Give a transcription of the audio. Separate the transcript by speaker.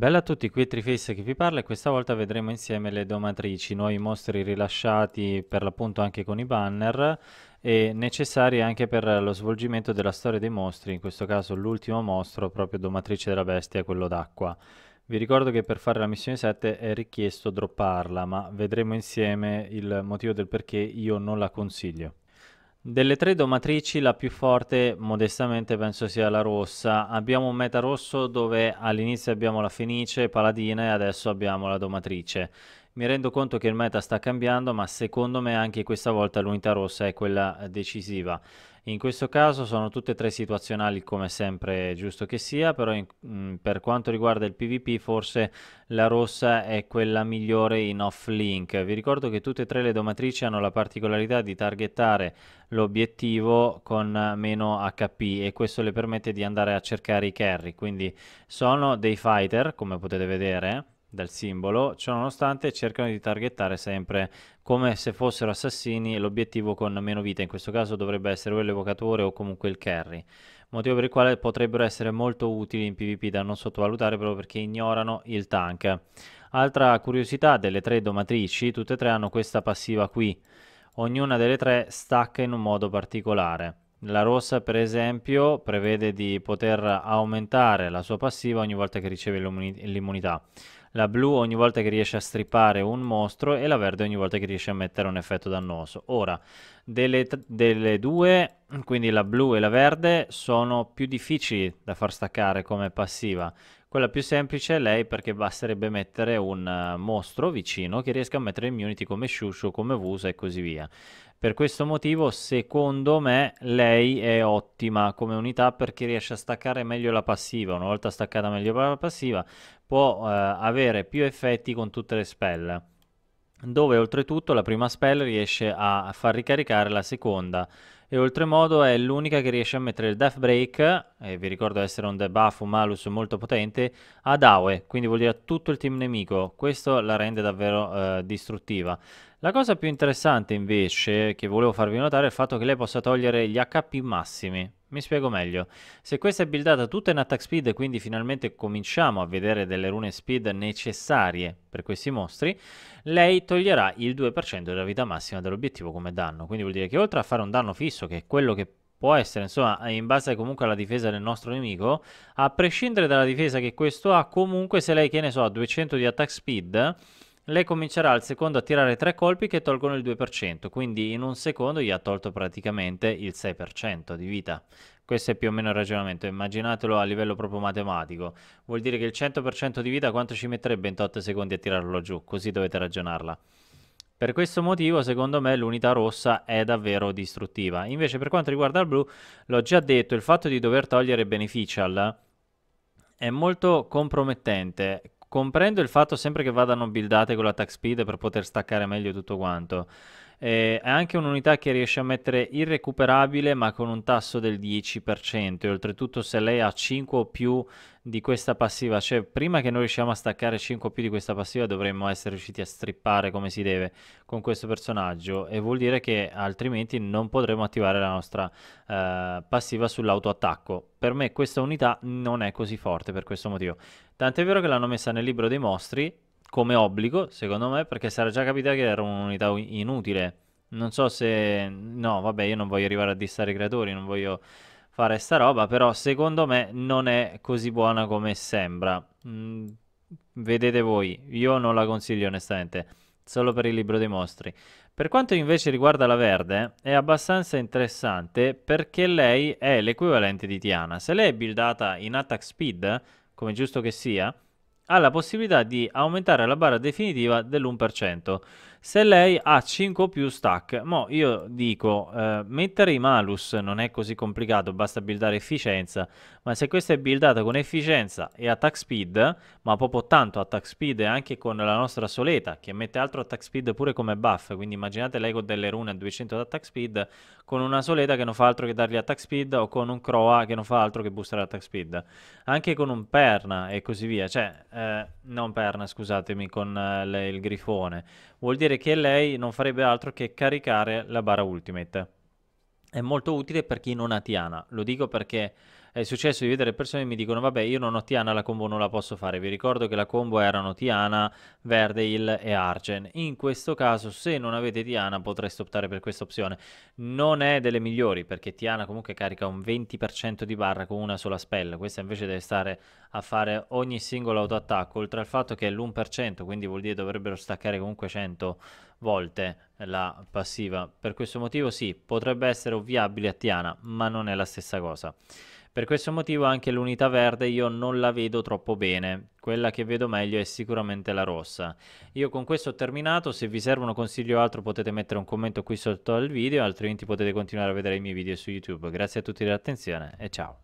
Speaker 1: Bella a tutti, qui è Triface che vi parla e questa volta vedremo insieme le domatrici, nuovi mostri rilasciati per l'appunto anche con i banner e necessari anche per lo svolgimento della storia dei mostri, in questo caso l'ultimo mostro proprio domatrice della bestia, quello d'acqua. Vi ricordo che per fare la missione 7 è richiesto dropparla, ma vedremo insieme il motivo del perché io non la consiglio. Delle tre domatrici la più forte modestamente penso sia la rossa, abbiamo un meta rosso dove all'inizio abbiamo la fenice, paladina e adesso abbiamo la domatrice. Mi rendo conto che il meta sta cambiando, ma secondo me anche questa volta l'unità rossa è quella eh, decisiva. In questo caso sono tutte e tre situazionali come sempre giusto che sia, però in, mh, mm, per quanto riguarda il PvP forse la rossa è quella migliore in off-link. Vi ricordo che tutte e tre le domatrici hanno la particolarità di targettare l'obiettivo con meno HP e questo le permette di andare a cercare i carry, quindi sono dei fighter come potete vedere dal simbolo, ciononostante cercano di targettare sempre come se fossero assassini l'obiettivo con meno vita, in questo caso dovrebbe essere o l'evocatore o comunque il carry, motivo per il quale potrebbero essere molto utili in PvP da non sottovalutare proprio perché ignorano il tank. Altra curiosità delle tre domatrici, tutte e tre hanno questa passiva qui, ognuna delle tre stacca in un modo particolare. La rossa, per esempio, prevede di poter aumentare la sua passiva ogni volta che riceve l'immunità la blu ogni volta che riesce a strippare un mostro e la verde ogni volta che riesce a mettere un effetto dannoso. Ora, delle, delle due, quindi la blu e la verde, sono più difficili da far staccare come passiva, quella più semplice è lei perché basterebbe mettere un eh, mostro vicino che riesca a mettere immunity come Shushu, come Vusa e così via. Per questo motivo, secondo me, lei è ottima come unità perché riesce a staccare meglio la passiva. Una volta staccata meglio la passiva, può eh, avere più effetti con tutte le spell. Dove oltretutto la prima spell riesce a far ricaricare la seconda e oltremodo è l'unica che riesce a mettere il Death Break, e vi ricordo essere un debuff, un malus molto potente, ad AoE, quindi vuol dire a tutto il team nemico, questo la rende davvero eh, distruttiva. La cosa più interessante invece che volevo farvi notare è il fatto che lei possa togliere gli HP massimi, mi spiego meglio. Se questa è buildata tutta in attack speed e quindi finalmente cominciamo a vedere delle rune speed necessarie per questi mostri, lei toglierà il 2% della vita massima dell'obiettivo come danno. Quindi vuol dire che oltre a fare un danno fisso, che è quello che può essere, insomma, in base comunque alla difesa del nostro nemico, a prescindere dalla difesa che questo ha, comunque se lei, che ne so, ha 200 di attack speed lei comincerà al secondo a tirare tre colpi che tolgono il 2%, quindi in un secondo gli ha tolto praticamente il 6% di vita. Questo è più o meno il ragionamento, immaginatelo a livello proprio matematico. Vuol dire che il 100% di vita quanto ci metterebbe in 8 secondi a tirarlo giù, così dovete ragionarla. Per questo motivo, secondo me, l'unità rossa è davvero distruttiva. Invece, per quanto riguarda il blu, l'ho già detto, il fatto di dover togliere beneficial è molto compromettente Comprendo il fatto sempre che vadano buildate con la tax speed per poter staccare meglio tutto quanto. Eh, è anche un'unità che riesce a mettere irrecuperabile ma con un tasso del 10% e oltretutto se lei ha 5 o più di questa passiva, cioè prima che noi riusciamo a staccare 5 o più di questa passiva dovremmo essere riusciti a strippare come si deve con questo personaggio e vuol dire che altrimenti non potremo attivare la nostra eh, passiva sull'autoattacco. Per me questa unità non è così forte per questo motivo. Tant'è vero che l'hanno messa nel libro dei mostri come obbligo, secondo me, perché sarà già capitato che era un'unità inutile. Non so se... No, vabbè, io non voglio arrivare a distare i creatori, non voglio fare sta roba, però secondo me non è così buona come sembra. Mm, vedete voi, io non la consiglio onestamente, solo per il libro dei mostri. Per quanto invece riguarda la verde, è abbastanza interessante perché lei è l'equivalente di Tiana. Se lei è buildata in attack speed, come giusto che sia, ha la possibilità di aumentare la barra definitiva dell'1%. Se lei ha 5 o più stack, mo io dico eh, mettere i malus non è così complicato, basta buildare efficienza, ma se questa è buildata con efficienza e attack speed, ma proprio tanto attack speed e anche con la nostra soleta che mette altro attack speed pure come buff, quindi immaginate lei con delle rune a 200 attack speed, con una soleta che non fa altro che dargli attack speed o con un croa che non fa altro che boostare attack speed, anche con un perna e così via, cioè eh, non perna scusatemi, con eh, le, il grifone, vuol dire che lei non farebbe altro che caricare la barra ultimate. È molto utile per chi non ha Tiana, lo dico perché è successo di vedere persone che mi dicono vabbè io non ho Tiana, la combo non la posso fare. Vi ricordo che la combo erano Tiana, Verdeil e Argen. In questo caso se non avete Tiana potreste optare per questa opzione. Non è delle migliori perché Tiana comunque carica un 20% di barra con una sola spell. Questa invece deve stare a fare ogni singolo autoattacco. Oltre al fatto che è l'1% quindi vuol dire dovrebbero staccare comunque 100 volte la passiva. Per questo motivo sì, potrebbe essere ovviabile a Tiana, ma non è la stessa cosa. Per questo motivo anche l'unità verde io non la vedo troppo bene, quella che vedo meglio è sicuramente la rossa. Io con questo ho terminato, se vi servono consigli o altro potete mettere un commento qui sotto al video, altrimenti potete continuare a vedere i miei video su YouTube. Grazie a tutti dell'attenzione e ciao!